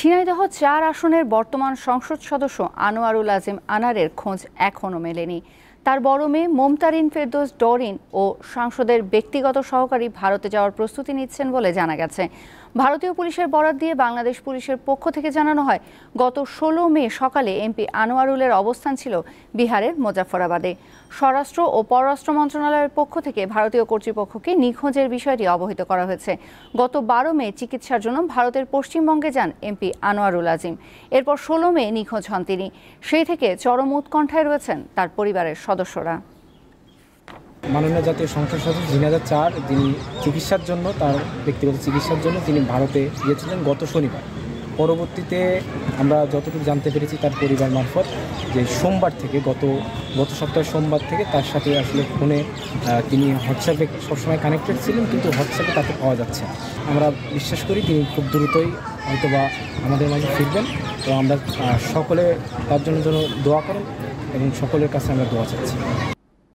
ঝিনাইদহ চার আসনের বর্তমান সংসদ সদস্য আনোয়ারুল আজিম আনারের খোঁজ এখনও মেলেনি তার বড় মেয়ে মোমতারিন ফেরদোস ডরিন ও সাংসদের ব্যক্তিগত সহকারী ভারতে যাওয়ার প্রস্তুতি নিচ্ছেন বলে জানা গেছে ভারতীয় পুলিশের বরাত দিয়ে বাংলাদেশ পুলিশের পক্ষ থেকে জানানো হয় গত ষোলো মে সকালে এমপি আনোয়ারুলের অবস্থান ছিল বিহারের মোজাফরাবাদে স্বরাষ্ট্র ও পররাষ্ট্র মন্ত্রণালয়ের পক্ষ থেকে ভারতীয় কর্তৃপক্ষকে নিখোঁজের বিষয়টি অবহিত করা হয়েছে গত বারো মে চিকিৎসার জন্য ভারতের পশ্চিমবঙ্গে যান এমপি আনোয়ারুল আজিম এরপর ষোলো মে নিখোঁজ হন তিনি সেই থেকে চরম উৎকণ্ঠায় রয়েছেন তার পরিবারের সদস্যরা মাননীয় জাতীয় সংসদ সদস্য হাজার চার যিনি চিকিৎসার জন্য তার ব্যক্তিগত চিকিৎসার জন্য তিনি ভারতে গিয়েছিলেন গত শনিবার পরবর্তীতে আমরা যতটুকু জানতে পেরেছি তার পরিবার মারফত যে সোমবার থেকে গত গত সপ্তাহের সোমবার থেকে তার সাথে আসলে ফোনে তিনি হোয়াটসঅ্যাপে সবসময় কানেক্টেড ছিলেন কিন্তু হোয়াটসঅ্যাপে তাকে পাওয়া যাচ্ছে আমরা বিশ্বাস করি তিনি খুব দ্রুতই হয়তোবা আমাদের মাঝে ফিরবেন তো আমরা সকলে তার জন্য যেন দোয়া করেন এবং সকলের কাছে আমরা দোয়া চাচ্ছি